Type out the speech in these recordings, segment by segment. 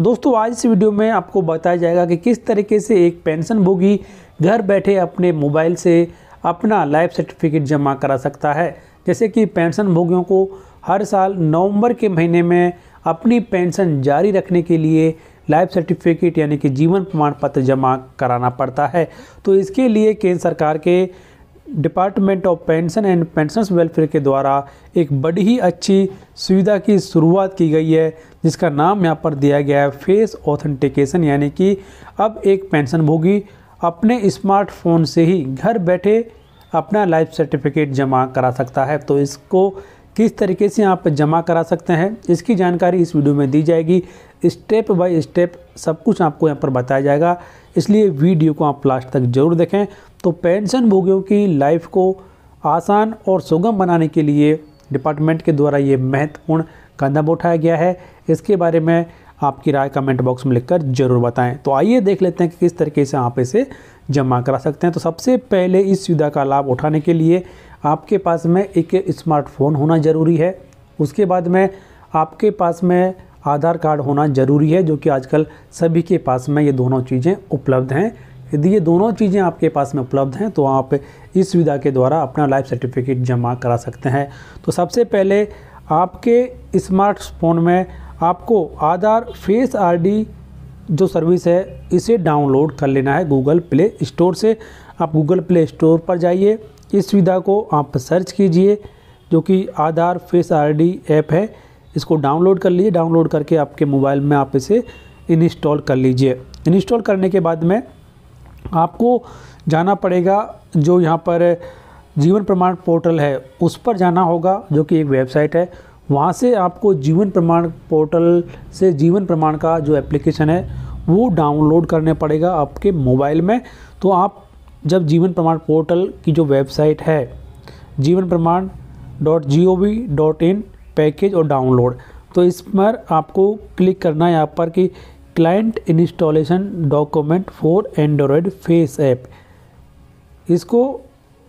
दोस्तों आज इस वीडियो में आपको बताया जाएगा कि किस तरीके से एक पेंशन भोगी घर बैठे अपने मोबाइल से अपना लाइफ सर्टिफिकेट जमा करा सकता है जैसे कि पेंशन भोगियों को हर साल नवंबर के महीने में अपनी पेंशन जारी रखने के लिए लाइफ सर्टिफिकेट यानी कि जीवन प्रमाण पत्र जमा कराना पड़ता है तो इसके लिए केंद्र सरकार के department of pension and pensioners welfare के द्वारा एक बड़ी ही अच्छी सुविधा की शुरुआत की गई है जिसका नाम यहाँ पर दिया गया है फेस ऑथेंटिकेशन यानी कि अब एक पेंशन भोगी अपने स्मार्टफोन से ही घर बैठे अपना लाइफ सर्टिफिकेट जमा करा सकता है तो इसको किस तरीके से आप जमा करा सकते हैं इसकी जानकारी इस वीडियो में दी जाएगी स्टेप बाय स्टेप सब कुछ आपको यहाँ पर बताया जाएगा इसलिए वीडियो को आप लास्ट तक जरूर देखें तो पेंशन भोगियों की लाइफ को आसान और सुगम बनाने के लिए डिपार्टमेंट के द्वारा ये महत्वपूर्ण कदम उठाया गया है इसके बारे में आपकी राय कमेंट बॉक्स में लिखकर जरूर बताएं तो आइए देख लेते हैं कि किस तरीके से आप इसे जमा करा सकते हैं तो सबसे पहले इस सुविधा का लाभ उठाने के लिए आपके पास में एक स्मार्टफोन होना ज़रूरी है उसके बाद में आपके पास में आधार कार्ड होना ज़रूरी है जो कि आजकल सभी के पास में ये दोनों चीज़ें उपलब्ध हैं यदि ये दोनों चीज़ें आपके पास में उपलब्ध हैं तो आप इस सुविधा के द्वारा अपना लाइफ सर्टिफिकेट जमा करा सकते हैं तो सबसे पहले आपके स्मार्टफोन में आपको आधार फेस आईडी जो सर्विस है इसे डाउनलोड कर लेना है गूगल प्ले स्टोर से आप गूगल प्ले स्टोर पर जाइए इस सुविधा को आप सर्च कीजिए जो कि आधार फेस आर ऐप है इसको डाउनलोड कर लीजिए डाउनलोड करके आपके मोबाइल में आप इसे इंस्टॉल कर लीजिए इंस्टॉल करने के बाद में आपको जाना पड़ेगा जो यहाँ पर जीवन प्रमाण पोर्टल है उस पर जाना होगा जो कि एक वेबसाइट है वहाँ से आपको जीवन प्रमाण पोर्टल से जीवन प्रमाण का जो एप्लीकेशन है वो डाउनलोड करने पड़ेगा आपके मोबाइल में तो आप जब जीवन प्रमाण पोर्टल की जो वेबसाइट है Jeevan Pramaan dot G O V dot in package और डाउनलोड तो इस पर आपको क्लिक करना है यहाँ पर कि client installation document for Android face app इसको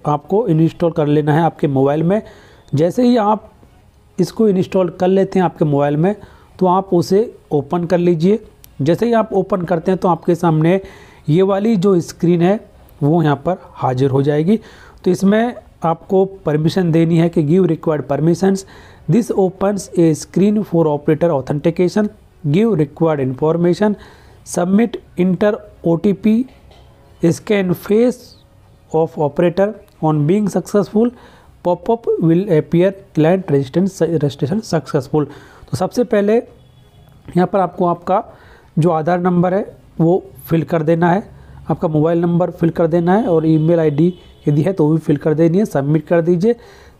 आपको इंस्टॉल कर लेना है आपके मोबाइल में जैसे ही आप इसको इंस्टॉल कर लेते हैं आपके मोबाइल में तो आप उसे ओपन कर लीजिए जैसे ही आप ओपन करते हैं तो आपके सामने ये वाली जो स्क्रीन है वो यहाँ पर हाजिर हो जाएगी तो इसमें आपको परमिशन देनी है कि give required permissions this opens a screen for operator authentication give required information submit enter O T P scan face of operator on being successful popup will appear client registration successful तो सबसे पहले यहाँ पर आपको आपका जो आधार number है वो फिल कर देना है आपका मोबाइल नंबर फिल कर देना है और ईमेल आईडी यदि है तो भी फिल कर देनी है सबमिट कर दीजिए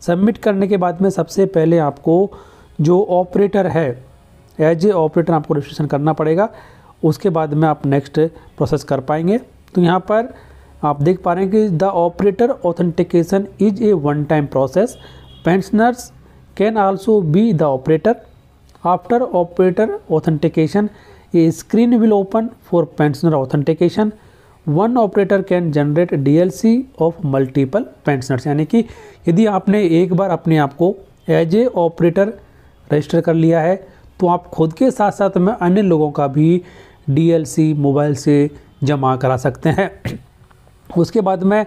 सबमिट करने के बाद में सबसे पहले आपको जो ऑपरेटर है एज ए ऑपरेटर आपको रजिस्ट्रेशन करना पड़ेगा उसके बाद में आप नेक्स्ट प्रोसेस कर पाएंगे तो यहाँ पर आप देख पा रहे हैं कि the operator authentication is a one time process pensioners can also be the operator after operator authentication a screen will open for pensioner authentication one operator can generate DLC of multiple pensioners यानी कि यदि आपने एक बार अपने आप को as a operator register कर लिया है तो आप खुद के साथ साथ में अन्य लोगों का भी डीएलसी मोबाइल से जमा करा सकते हैं उसके बाद में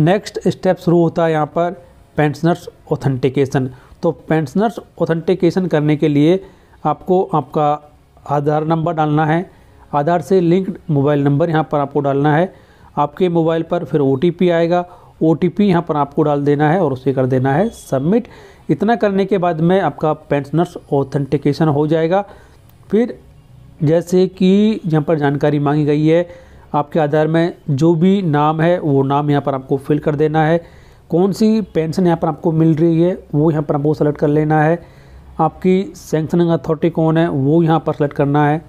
नेक्स्ट स्टेप शुरू होता है यहाँ पर पेंशनर्स ऑथेंटिकेशन तो पेंशनर्स ऑथेंटिकेशन करने के लिए आपको आपका आधार नंबर डालना है आधार से लिंक्ड मोबाइल नंबर यहाँ पर आपको डालना है आपके मोबाइल पर फिर ओ आएगा ओ टी पी यहाँ पर आपको डाल देना है और उसे कर देना है सबमिट इतना करने के बाद में आपका पेंशनर्स ऑथेंटिकेशन हो जाएगा फिर जैसे कि यहाँ पर जानकारी मांगी गई है आपके आधार में जो भी नाम है वो नाम यहाँ पर आपको फिल कर देना है कौन सी पेंशन यहाँ पर आपको मिल रही है वो यहाँ पर आपको सेलेक्ट कर लेना है आपकी सेंक्शनिंग अथॉरिटी कौन है वो यहाँ पर सेलेक्ट करना है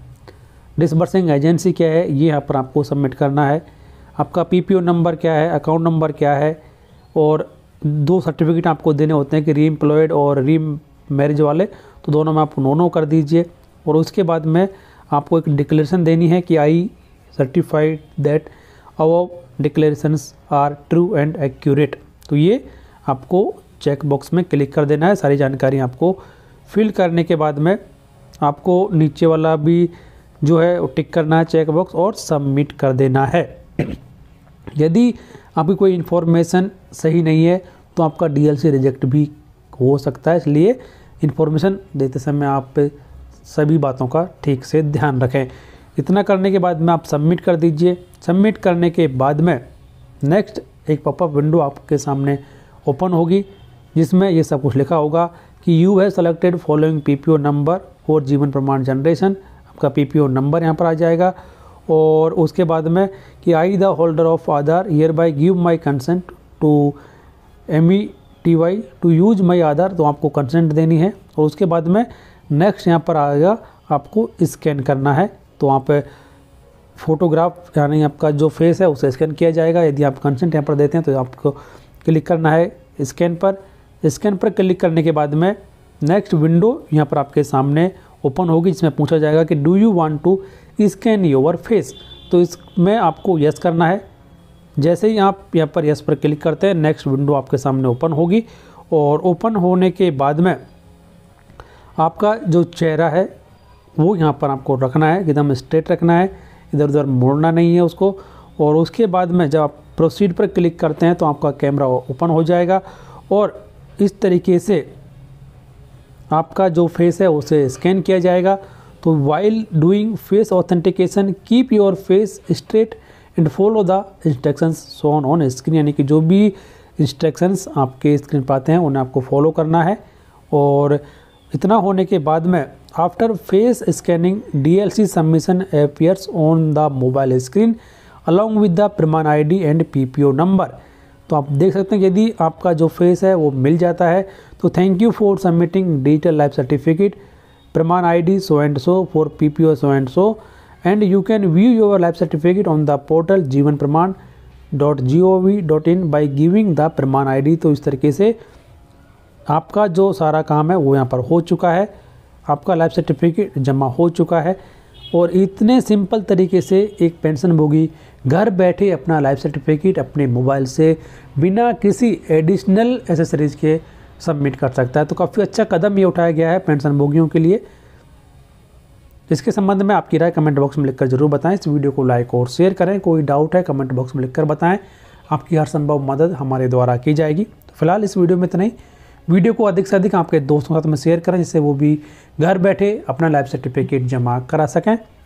डिसबर्सिंग एजेंसी क्या है ये यहाँ पर आपको सबमिट करना है आपका पीपीओ नंबर क्या है अकाउंट नंबर क्या है और दो सर्टिफिकेट आपको देने होते हैं कि री एम्प्लॉयड और री मैरिज वाले तो दोनों में आप नो नो कर दीजिए और उसके बाद में आपको एक डिक्लेरेशन देनी है कि I certified that our declaration are true and accurate तो ये आपको चेक बॉक्स में क्लिक कर देना है सारी जानकारी आपको फिल करने के बाद में आपको नीचे वाला भी जो है वो टिक करना है चेकबॉक्स और सबमिट कर देना है यदि आपकी कोई इन्फॉर्मेशन सही नहीं है तो आपका डीएलसी रिजेक्ट भी हो सकता है इसलिए इन्फॉर्मेशन देते समय आप सभी बातों का ठीक से ध्यान रखें इतना करने के बाद में आप सबमिट कर दीजिए सबमिट करने के बाद में नेक्स्ट एक पॉपअप विंडो आपके सामने ओपन होगी जिसमें ये सब कुछ लिखा होगा कि you have selected following PPO number for Jeevan Pramaan generation आपका ओ नंबर यहाँ पर आ जाएगा और उसके बाद में कि I the holder of Aadhaar hereby give my consent to M E T Y to use my Aadhaar तो आपको कंसेंट देनी है और उसके बाद में नेक्स्ट यहाँ पर आएगा आपको स्कैन करना है तो वहाँ पे फोटोग्राफ यानी आपका जो फेस है उसे स्कैन किया जाएगा यदि आप कंसेंट यहाँ पर देते हैं तो आपको क्लिक करना है स्कैन पर स्कैन पर क्लिक करने के बाद में नेक्स्ट विंडो यहाँ पर आपके सामने ओपन होगी जिसमें पूछा जाएगा कि do you want to scan your face तो इसमें आपको यस करना है जैसे ही आप यहाँ पर यस पर क्लिक करते हैं नेक्स्ट विंडो आपके सामने ओपन होगी और ओपन होने के बाद में आपका जो चेहरा है वो यहाँ पर आपको रखना है एकदम स्ट्रेट रखना है इधर उधर मोड़ना नहीं है उसको और उसके बाद में जब आप प्रोसीड पर क्लिक करते हैं तो आपका कैमरा ओपन हो जाएगा और इस तरीके से आपका जो फेस है उसे स्कैन किया जाएगा तो while doing face authentication keep your face straight and follow the instructions shown on screen यानी कि जो भी इंस्ट्रक्शंस आपके स्क्रीन पर आते हैं उन्हें आपको फॉलो करना है और इतना होने के बाद में after face scanning DLC submission appears on the mobile screen Pramaan I D and P P O number तो आप देख सकते हैं यदि आपका जो फेस है वो मिल जाता है तो thank you for submitting digital life certificate Pramaan I D so and so for P P O so and so and you can view your life certificate on the portal Jeevan Pramaan dot G O V dot in by giving the Pramaan I D तो इस तरीके से आपका जो सारा काम है वो यहाँ पर हो चुका है आपका लाइफ सर्टिफिकेट जमा हो चुका है और इतने सिंपल तरीके से एक पेंशन भोगी घर बैठे अपना लाइफ सर्टिफिकेट अपने मोबाइल से बिना किसी एडिशनल एसेसरीज के सबमिट कर सकता है तो काफ़ी अच्छा कदम ये उठाया गया है पेंशन भोगियों के लिए इसके संबंध में आपकी राय कमेंट बॉक्स में लिखकर जरूर बताएं इस वीडियो को लाइक और शेयर करें कोई डाउट है कमेंट बॉक्स में लिखकर बताएं आपकी हर संभव मदद हमारे द्वारा की जाएगी तो फिलहाल इस वीडियो में इतना ही वीडियो को अधिक से अधिक आपके दोस्तों के साथ में शेयर करें जिससे वो भी घर बैठे अपना लाइफ सर्टिफिकेट जमा करा सकें